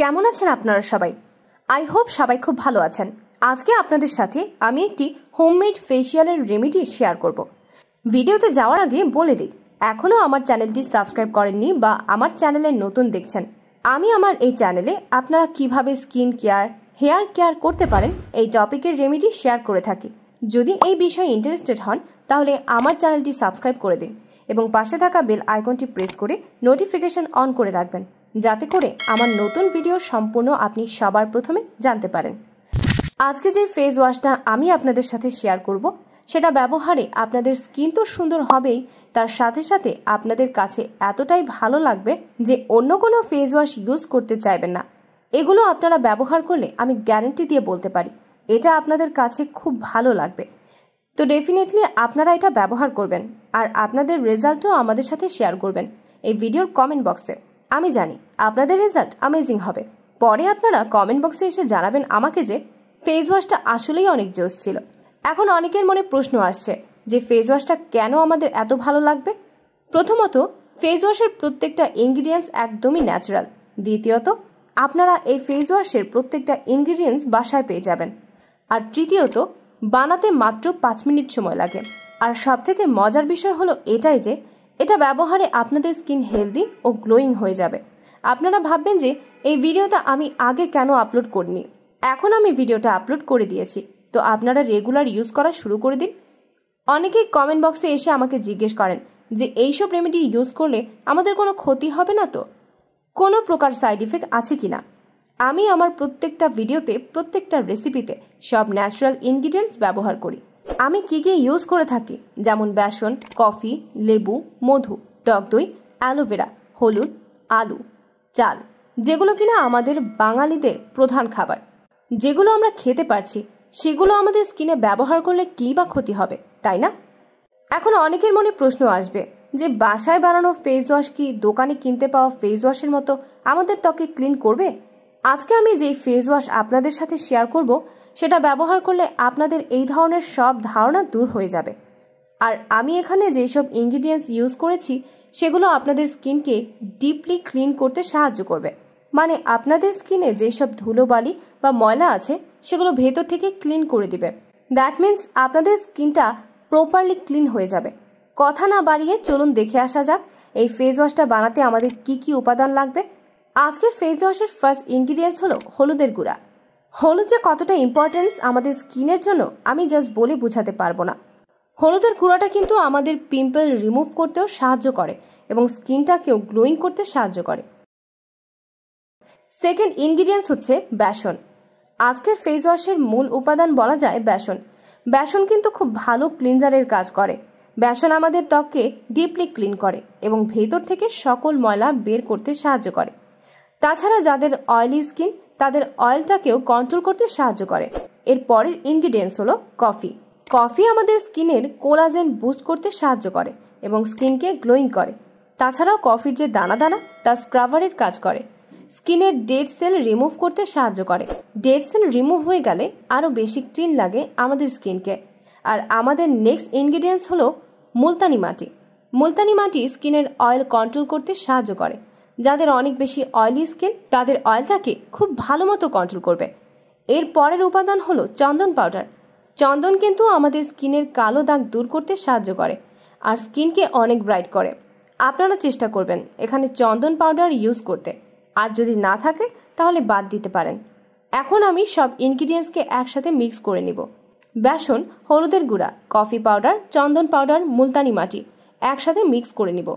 কেমন আছেন আপনারা সবাই আই হোপ সবাই খুব ভালো আছেন আজকে আপনাদের সাথে আমি একটি হোমমেড ফেসিয়ালের রেমেডি শেয়ার করব ভিডিওতে যাওয়ার আগে বলে দিই এখনও আমার চ্যানেলটি সাবস্ক্রাইব করেননি বা আমার চ্যানেলে নতুন দেখছেন আমি আমার এই চ্যানেলে আপনারা কিভাবে স্কিন কেয়ার হেয়ার কেয়ার করতে পারেন এই টপিকের রেমেডি শেয়ার করে থাকি যদি এই বিষয়ে ইন্টারেস্টেড হন তাহলে আমার চ্যানেলটি সাবস্ক্রাইব করে দিন এবং পাশে থাকা বেল আইকনটি প্রেস করে নোটিফিকেশন অন করে রাখবেন যাতে করে আমার নতুন ভিডিও সম্পূর্ণ আপনি সবার প্রথমে জানতে পারেন আজকে যে ফেস ওয়াশটা আমি আপনাদের সাথে শেয়ার করব সেটা ব্যবহারে আপনাদের স্কিন তো সুন্দর হবেই তার সাথে সাথে আপনাদের কাছে এতটাই ভালো লাগবে যে অন্য কোনো ফেস ওয়াশ ইউজ করতে চাইবেন না এগুলো আপনারা ব্যবহার করলে আমি গ্যারেন্টি দিয়ে বলতে পারি এটা আপনাদের কাছে খুব ভালো লাগবে তো ডেফিনেটলি আপনারা এটা ব্যবহার করবেন আর আপনাদের রেজাল্টও আমাদের সাথে শেয়ার করবেন এই ভিডিওর কমেন্ট বক্সে আমি জানি আপনাদের রেজাল্ট আমেজিং হবে পরে আপনারা কমেন্ট বক্সে এসে জানাবেন আমাকে যে ফেস ওয়াশটা আসলেই অনেক জোস ছিল এখন অনেকের মনে প্রশ্ন আসছে যে ফেস ওয়াশটা কেন আমাদের এত ভালো লাগবে প্রথমত ফেস ওয়াশের প্রত্যেকটা ইনগ্রিডিয়েন্টস একদমই ন্যাচারাল দ্বিতীয়ত আপনারা এই ফেস ওয়াশের প্রত্যেকটা ইনগ্রিডিয়েন্টস বাসায় পেয়ে যাবেন আর তৃতীয়ত বানাতে মাত্র পাঁচ মিনিট সময় লাগে আর সবথেকে মজার বিষয় হলো এটাই যে এটা ব্যবহারে আপনাদের স্কিন হেলদি ও গ্লোয়িং হয়ে যাবে আপনারা ভাববেন যে এই ভিডিওটা আমি আগে কেন আপলোড করিনি এখন আমি ভিডিওটা আপলোড করে দিয়েছি তো আপনারা রেগুলার ইউজ করা শুরু করে দিন অনেকেই কমেন্ট বক্সে এসে আমাকে জিজ্ঞেস করেন যে এইসব রেমেডি ইউজ করলে আমাদের কোনো ক্ষতি হবে না তো কোনো প্রকার সাইড ইফেক্ট আছে কি না আমি আমার প্রত্যেকটা ভিডিওতে প্রত্যেকটা রেসিপিতে সব ন্যাচারাল ইনগ্রিডিয়েন্টস ব্যবহার করি আমি কী কী ইউজ করে থাকি যেমন বেসন কফি লেবু মধু টক দই অ্যালোভেরা হলুদ আলু চাল যেগুলো কিনা আমাদের বাঙালিদের প্রধান খাবার যেগুলো আমরা খেতে পারছি সেগুলো আমাদের স্কিনে ব্যবহার করলে কী বা ক্ষতি হবে তাই না এখন অনেকের মনে প্রশ্ন আসবে যে বাসায় বানানো ফেস ওয়াশ কি দোকানে কিনতে পাওয়া ফেস ওয়াশের মতো আমাদের ত্বকে ক্লিন করবে আজকে আমি যে ফেস ওয়াশ আপনাদের সাথে শেয়ার করব সেটা ব্যবহার করলে আপনাদের এই ধরনের সব ধারণা দূর হয়ে যাবে আর আমি এখানে যেসব ইনগ্রিডিয়েন্টস ইউজ করেছি সেগুলো আপনাদের স্কিনকে ডিপলি ক্লিন করতে সাহায্য করবে মানে আপনাদের স্কিনে যেসব ধুলোবালি বা ময়লা আছে সেগুলো ভেতর থেকে ক্লিন করে দিবে দ্যাট মিন্স আপনাদের স্কিনটা প্রপারলি ক্লিন হয়ে যাবে কথা না বাড়িয়ে চলুন দেখে আসা যাক এই ফেস ওয়াশটা বানাতে আমাদের কি কি উপাদান লাগবে আজকের ফেস ওয়াশের ফার্স্ট ইনগ্রিডিয়েন্টস হলো হলুদের গুঁড়া হলুদ যে কতটা ইম্পর্টেন্স আমাদের স্কিনের জন্য আমি জাস্ট বলে বোঝাতে পারবো না হলুদের গুঁড়াটা কিন্তু আমাদের পিম্পল রিমুভ করতেও সাহায্য করে এবং স্কিনটাকেও গ্লোয়িং করতে সাহায্য করে সেকেন্ড ইনগ্রিডিয়েন্টস হচ্ছে বেসন আজকের ফেস ওয়াশের মূল উপাদান বলা যায় বেসন বেসন কিন্তু খুব ভালো ক্লিনজারের কাজ করে বেসন আমাদের ত্বককে ডিপলি ক্লিন করে এবং ভেতর থেকে সকল ময়লা বের করতে সাহায্য করে তাছাড়া যাদের অয়েলি স্কিন তাদের অয়েলটাকেও কন্ট্রোল করতে সাহায্য করে এর পরের ইনগ্রিডিয়েন্টস হলো কফি কফি আমাদের স্কিনের কোলাজেন বুস্ট করতে সাহায্য করে এবং স্কিনকে গ্লোয়িং করে তাছাড়াও কফির যে দানা দানা তা স্ক্রাভারের কাজ করে স্কিনের ডেড সেল রিমুভ করতে সাহায্য করে ডেড সেল রিমুভ হয়ে গেলে আরও বেশি ক্লিন লাগে আমাদের স্কিনকে আর আমাদের নেক্সট ইনগ্রিডিয়েন্টস হলো মুলতানি মাটি মুলতানি মাটি স্কিনের অয়েল কন্ট্রোল করতে সাহায্য করে যাদের অনেক বেশি অয়েলি স্কিন তাদের অয়েলটাকে খুব ভালো মতো কন্ট্রোল করবে এর পরের উপাদান হলো চন্দন পাউডার চন্দন কিন্তু আমাদের স্কিনের কালো দাগ দূর করতে সাহায্য করে আর স্কিনকে অনেক ব্রাইট করে আপনারা চেষ্টা করবেন এখানে চন্দন পাউডার ইউজ করতে আর যদি না থাকে তাহলে বাদ দিতে পারেন এখন আমি সব ইনগ্রিডিয়েন্টসকে একসাথে মিক্স করে নিব বেসন হলুদের গুঁড়া কফি পাউডার চন্দন পাউডার মুলতানি মাটি একসাথে মিক্স করে নিব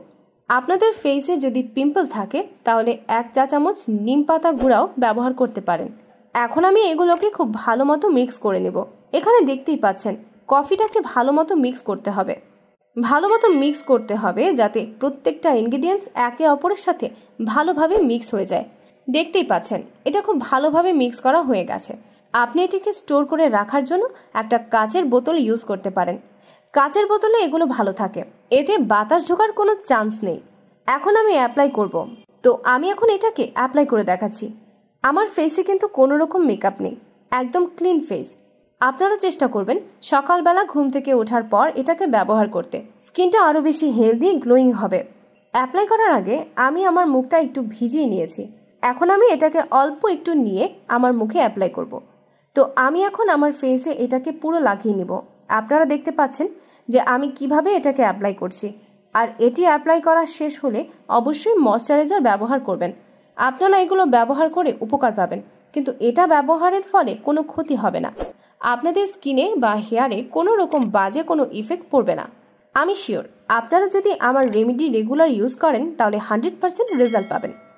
আপনাদের ফেসে যদি পিম্পল থাকে তাহলে এক চা চামচ নিম পাতা গুঁড়াও ব্যবহার করতে পারেন এখন আমি এগুলোকে খুব ভালো মতো মিক্স করে নেব এখানে দেখতেই পাচ্ছেন কফিটাকে ভালো মতো মিক্স করতে হবে ভালো মতো মিক্স করতে হবে যাতে প্রত্যেকটা ইনগ্রিডিয়েন্টস একে অপরের সাথে ভালোভাবে মিক্স হয়ে যায় দেখতেই পাচ্ছেন এটা খুব ভালোভাবে মিক্স করা হয়ে গেছে আপনি এটিকে স্টোর করে রাখার জন্য একটা কাচের বোতল ইউজ করতে পারেন কাচের বোতলে এগুলো ভালো থাকে এতে বাতাস ঢোকার কোনো চান্স নেই এখন আমি অ্যাপ্লাই করব। তো আমি এখন এটাকে অ্যাপ্লাই করে দেখাচ্ছি আমার ফেসে কিন্তু কোনো রকম মেকআপ নেই একদম ক্লিন ফেস আপনারা চেষ্টা করবেন সকালবেলা ঘুম থেকে ওঠার পর এটাকে ব্যবহার করতে স্কিনটা আরও বেশি হেলদি গ্লোয়িং হবে অ্যাপ্লাই করার আগে আমি আমার মুখটা একটু ভিজিয়ে নিয়েছি এখন আমি এটাকে অল্প একটু নিয়ে আমার মুখে অ্যাপ্লাই করব। তো আমি এখন আমার ফেসে এটাকে পুরো লাগিয়ে নিব আপনারা দেখতে পাচ্ছেন যে আমি কিভাবে এটাকে অ্যাপ্লাই করছি আর এটি অ্যাপ্লাই করা শেষ হলে অবশ্যই ময়শ্চারাইজার ব্যবহার করবেন আপনারা এগুলো ব্যবহার করে উপকার পাবেন কিন্তু এটা ব্যবহারের ফলে কোনো ক্ষতি হবে না আপনাদের স্কিনে বা হেয়ারে কোনো রকম বাজে কোনো ইফেক্ট পড়বে না আমি শিওর আপনারা যদি আমার রেমেডি রেগুলার ইউজ করেন তাহলে হান্ড্রেড পারসেন্ট রেজাল্ট পাবেন